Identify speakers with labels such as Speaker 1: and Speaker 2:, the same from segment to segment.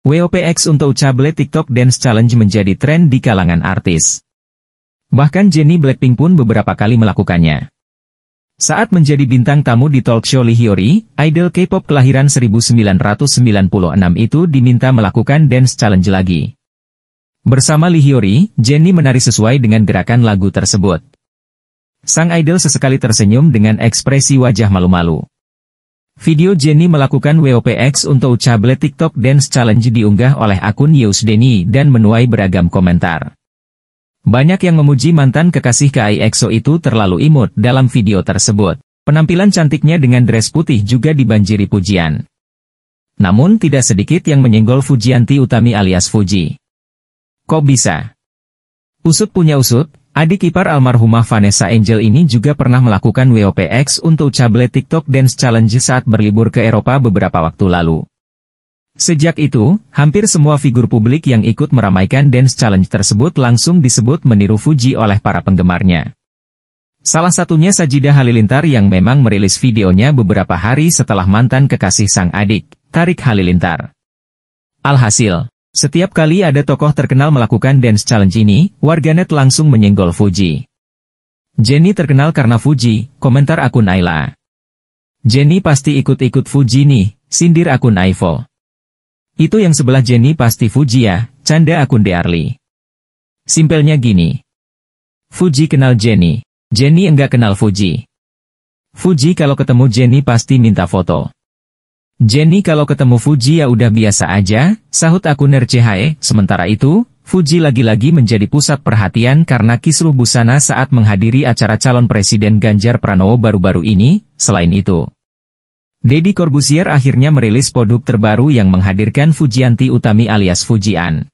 Speaker 1: WOPX untuk Cable TikTok Dance Challenge menjadi tren di kalangan artis. Bahkan Jennie Blackpink pun beberapa kali melakukannya. Saat menjadi bintang tamu di talk show Lee Hyori, idol K-pop kelahiran 1996 itu diminta melakukan dance challenge lagi. Bersama Lee Hyori, Jennie menari sesuai dengan gerakan lagu tersebut. Sang idol sesekali tersenyum dengan ekspresi wajah malu-malu. Video Jenny melakukan WOPX untuk Cable TikTok Dance Challenge diunggah oleh akun Yus Denny dan menuai beragam komentar. Banyak yang memuji mantan kekasih KI EXO itu terlalu imut dalam video tersebut. Penampilan cantiknya dengan dress putih juga dibanjiri pujian. Namun tidak sedikit yang menyenggol Fujianti Utami alias Fuji. Kok bisa? Usut punya usut, Adik ipar almarhumah Vanessa Angel ini juga pernah melakukan WOPX untuk Cable TikTok Dance Challenge saat berlibur ke Eropa beberapa waktu lalu. Sejak itu, hampir semua figur publik yang ikut meramaikan Dance Challenge tersebut langsung disebut meniru Fuji oleh para penggemarnya. Salah satunya Sajidah Halilintar yang memang merilis videonya beberapa hari setelah mantan kekasih sang adik, Tarik Halilintar. Alhasil, setiap kali ada tokoh terkenal melakukan dance challenge ini, warganet langsung menyenggol Fuji. Jenny terkenal karena Fuji, komentar akun Ayla. Jenny pasti ikut-ikut Fuji nih, sindir akun Aivo. Itu yang sebelah Jenny pasti Fuji ya, canda akun Dearly. Simpelnya gini. Fuji kenal Jenny. Jenny enggak kenal Fuji. Fuji kalau ketemu Jenny pasti minta foto. Jenny kalau ketemu Fuji ya udah biasa aja, sahut aku nercehae. Sementara itu, Fuji lagi-lagi menjadi pusat perhatian karena kisruh busana saat menghadiri acara calon presiden Ganjar Pranowo baru-baru ini, selain itu. Deddy Corbuzier akhirnya merilis produk terbaru yang menghadirkan Fujianti Utami alias Fujian.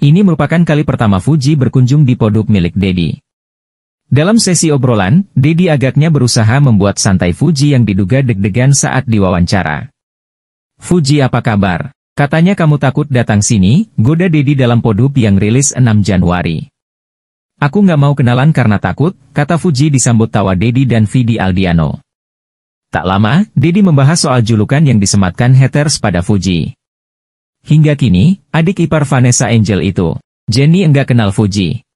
Speaker 1: Ini merupakan kali pertama Fuji berkunjung di produk milik Deddy. Dalam sesi obrolan, Dedi agaknya berusaha membuat santai Fuji yang diduga deg-degan saat diwawancara. Fuji apa kabar? Katanya kamu takut datang sini, goda Dedi dalam podup yang rilis 6 Januari. Aku nggak mau kenalan karena takut, kata Fuji disambut tawa Dedi dan Vidi Aldiano. Tak lama, Dedi membahas soal julukan yang disematkan haters pada Fuji. Hingga kini, adik ipar Vanessa Angel itu, Jenny enggak kenal Fuji.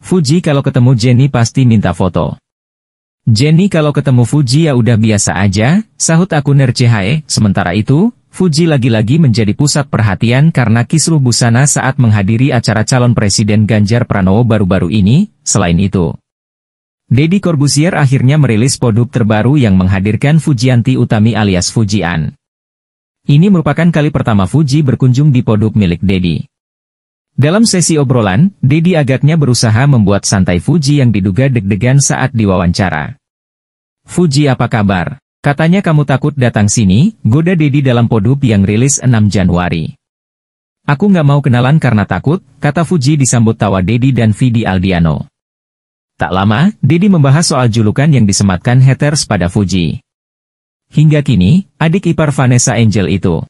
Speaker 1: Fuji kalau ketemu Jenny pasti minta foto. Jenny kalau ketemu Fuji ya udah biasa aja, sahut aku nercehae. Sementara itu, Fuji lagi-lagi menjadi pusat perhatian karena kisruh busana saat menghadiri acara calon presiden Ganjar Pranowo baru-baru ini, selain itu. Deddy Corbusier akhirnya merilis produk terbaru yang menghadirkan Fujianti Utami alias Fujian. Ini merupakan kali pertama Fuji berkunjung di produk milik Deddy. Dalam sesi obrolan, Dedi agaknya berusaha membuat santai Fuji yang diduga deg-degan saat diwawancara. Fuji apa kabar? Katanya kamu takut datang sini, goda Dedi dalam podup yang rilis 6 Januari. Aku nggak mau kenalan karena takut, kata Fuji disambut tawa Dedi dan Vidi Aldiano. Tak lama, Dedi membahas soal julukan yang disematkan haters pada Fuji. Hingga kini, adik ipar Vanessa Angel itu,